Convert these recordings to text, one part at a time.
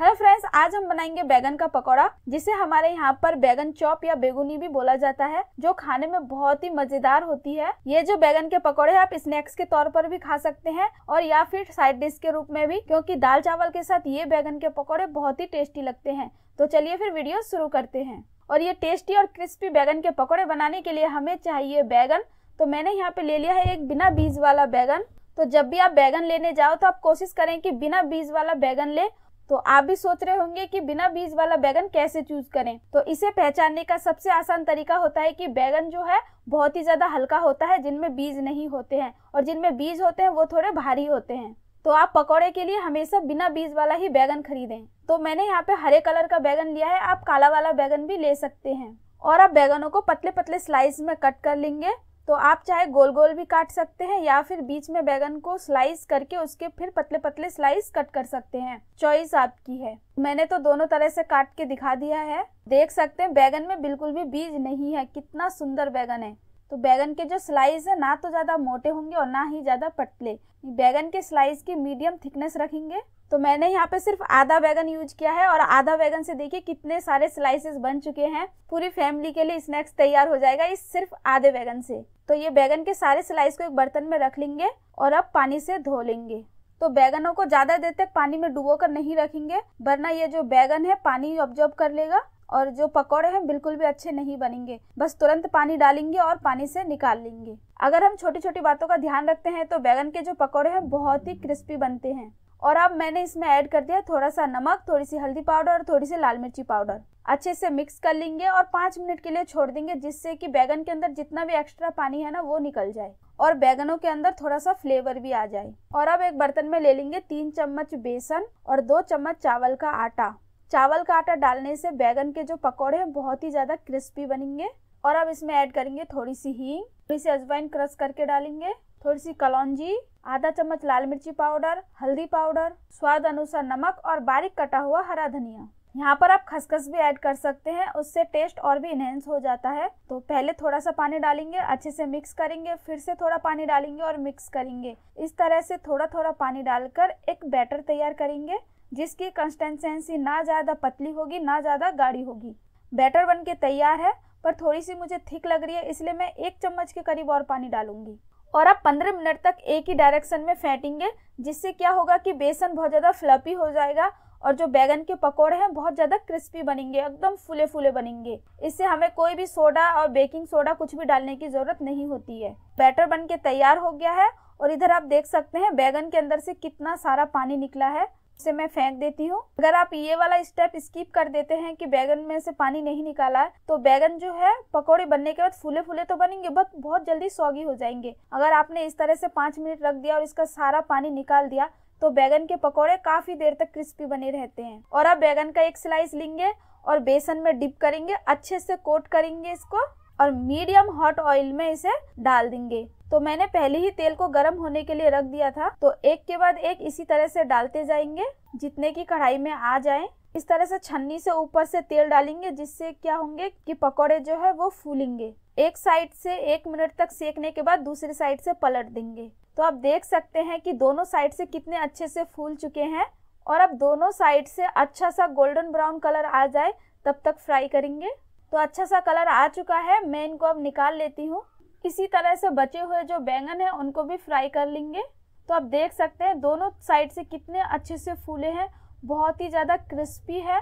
hello friends आज हम बनाएंगे बैगन का पकौड़ा जिसे हमारे यहाँ पर बैगन चॉप या बेगुनी भी बोला जाता है जो खाने में बहुत ही मजेदार होती है ये जो बैगन के पकौड़े आप स्नैक्स के तौर पर भी खा सकते हैं और या फिर साइड डिश के रूप में भी क्योंकि दाल चावल के साथ ये बैगन के पकौड़े बहुत ही टेस्टी लगते हैं तो चलिए फिर वीडियो शुरू करते हैं और ये टेस्टी और क्रिस्पी बैगन के पकौड़े बनाने के लिए हमें चाहिए बैगन तो मैंने यहाँ पे ले लिया है एक बिना बीज वाला बैगन तो जब भी आप बैगन लेने जाओ तो आप कोशिश करें कि बिना बीज वाला बैगन ले तो आप भी सोच रहे होंगे कि बिना बीज वाला बैगन कैसे चूज करें तो इसे पहचानने का सबसे आसान तरीका होता है कि बैगन जो है बहुत ही ज़्यादा हल्का होता है जिनमें बीज नहीं होते हैं और जिनमें बीज होते हैं वो थोड़े भारी होते हैं तो आप पकौड़े के लिए हमेशा बिना बीज वाला ही बैगन खरीदें तो मैंने यहाँ पे हरे कलर का बैगन लिया है आप काला वाला बैगन भी ले सकते हैं और आप बैगनों को पतले पतले स्लाइस में कट कर लेंगे तो आप चाहे गोल गोल भी काट सकते हैं या फिर बीच में बैगन को स्लाइस करके उसके फिर पतले पतले स्लाइस कट कर सकते हैं चॉइस आपकी है मैंने तो दोनों तरह से काट के दिखा दिया है देख सकते हैं बैगन में बिल्कुल भी बीज नहीं है कितना सुंदर बैगन है तो बैगन के जो स्लाइस है ना तो ज़्यादा मोटे होंगे और ना ही ज़्यादा पतले बैगन के स्लाइस की मीडियम थिकनेस रखेंगे तो मैंने यहाँ पे सिर्फ आधा बैगन यूज किया है और आधा बैगन से देखिए कितने सारे स्लाइसेस बन चुके हैं पूरी फैमिली के लिए स्नैक्स तैयार हो जाएगा इस सिर्फ आधे बैगन से तो ये बैगन के सारे स्लाइस को एक बर्तन में रख लेंगे और अब पानी से धो लेंगे तो बैगनों को ज़्यादा देर तक पानी में डुबो कर नहीं रखेंगे वरना ये जो बैगन है पानी ऑब्जर्व कर लेगा और जो पकौड़े हैं बिल्कुल भी अच्छे नहीं बनेंगे बस तुरंत पानी डालेंगे और पानी से निकाल लेंगे अगर हम छोटी छोटी बातों का ध्यान रखते हैं तो बैगन के जो पकौड़े हैं बहुत ही क्रिस्पी बनते हैं और अब मैंने इसमें ऐड कर दिया थोड़ा सा नमक थोड़ी सी हल्दी पाउडर और थोड़ी सी लाल मिर्ची पाउडर अच्छे से मिक्स कर लेंगे और पाँच मिनट के लिए छोड़ देंगे जिससे कि बैगन के अंदर जितना भी एक्स्ट्रा पानी है ना वो निकल जाए और बैगनों के अंदर थोड़ा सा फ्लेवर भी आ जाए और अब एक बर्तन में ले लेंगे तीन चम्मच बेसन और दो चम्मच चावल का आटा चावल का आटा डालने से बैगन के जो पकौड़े हैं बहुत ही ज़्यादा क्रिस्पी बनेंगे और अब इसमें ऐड करेंगे थोड़ी सी हींग थोड़ी सी अजवाइन क्रश करके डालेंगे थोड़ी सी कलौजी आधा चम्मच लाल मिर्ची पाउडर हल्दी पाउडर स्वाद अनुसार नमक और बारीक कटा हुआ हरा धनिया यहाँ पर आप खसखस भी ऐड कर सकते हैं उससे टेस्ट और भी इनहेंस हो जाता है तो पहले थोड़ा सा पानी डालेंगे अच्छे से मिक्स करेंगे फिर से थोड़ा पानी डालेंगे और मिक्स करेंगे इस तरह से थोड़ा थोड़ा पानी डालकर एक बैटर तैयार करेंगे जिसकी कंसिस्टेंसी ना ज़्यादा पतली होगी ना ज़्यादा गाढ़ी होगी बैटर बन के तैयार है पर थोड़ी सी मुझे थिक लग रही है इसलिए मैं एक चम्मच के करीब और पानी डालूंगी और आप 15 मिनट तक एक ही डायरेक्शन में फेंटेंगे जिससे क्या होगा कि बेसन बहुत ज़्यादा फ्लपी हो जाएगा और जो बैगन के पकौड़े हैं बहुत ज़्यादा क्रिस्पी बनेंगे एकदम फूले फूले बनेंगे इससे हमें कोई भी सोडा और बेकिंग सोडा कुछ भी डालने की ज़रूरत नहीं होती है बैटर बन के तैयार हो गया है और इधर आप देख सकते हैं बैगन के अंदर से कितना सारा पानी निकला है से मैं फेंक देती हूँ अगर आप ये वाला स्टेप स्किप कर देते हैं कि बैगन में से पानी नहीं निकाला है तो बैगन जो है पकौड़े बनने के बाद फूले फूले तो बनेंगे बट बहुत जल्दी सौगी हो जाएंगे अगर आपने इस तरह से पाँच मिनट रख दिया और इसका सारा पानी निकाल दिया तो बैगन के पकौड़े काफी देर तक क्रिस्पी बने रहते हैं और आप बैगन का एक स्लाइस लेंगे और बेसन में डिप करेंगे अच्छे से कोट करेंगे इसको और मीडियम हॉट ऑयल में इसे डाल देंगे तो मैंने पहले ही तेल को गर्म होने के लिए रख दिया था तो एक के बाद एक इसी तरह से डालते जाएंगे जितने की कढ़ाई में आ जाए इस तरह से छन्नी से ऊपर से तेल डालेंगे जिससे क्या होंगे कि पकौड़े जो है वो फूलेंगे एक साइड से एक मिनट तक सेकने के बाद दूसरी साइड से पलट देंगे तो आप देख सकते हैं कि दोनों साइड से कितने अच्छे से फूल चुके हैं और अब दोनों साइड से अच्छा सा गोल्डन ब्राउन कलर आ जाए तब तक फ्राई करेंगे तो अच्छा सा कलर आ चुका है मैं इनको अब निकाल लेती हूँ इसी तरह से बचे हुए जो बैंगन है उनको भी फ्राई कर लेंगे तो आप देख सकते हैं दोनों साइड से कितने अच्छे से फूले हैं बहुत ही ज़्यादा क्रिस्पी है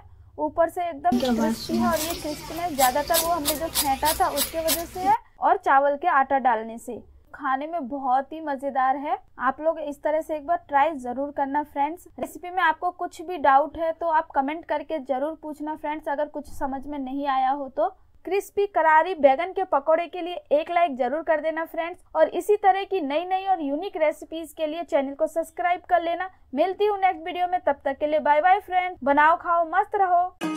ऊपर से एकदम क्रिस्पी है और ये क्रिस्पीनेस ज़्यादातर वो हमने जो फेंटा था उसके वजह से है और चावल के आटा डालने से खाने में बहुत ही मज़ेदार है आप लोग इस तरह से एक बार ट्राई ज़रूर करना फ्रेंड्स रेसिपी में आपको कुछ भी डाउट है तो आप कमेंट करके ज़रूर पूछना फ्रेंड्स अगर कुछ समझ में नहीं आया हो तो क्रिस्पी करारी बैगन के पकौड़े के लिए एक लाइक जरूर कर देना फ्रेंड्स और इसी तरह की नई नई और यूनिक रेसिपीज के लिए चैनल को सब्सक्राइब कर लेना मिलती हूँ नेक्स्ट वीडियो में तब तक के लिए बाय बाय फ्रेंड्स बनाओ खाओ मस्त रहो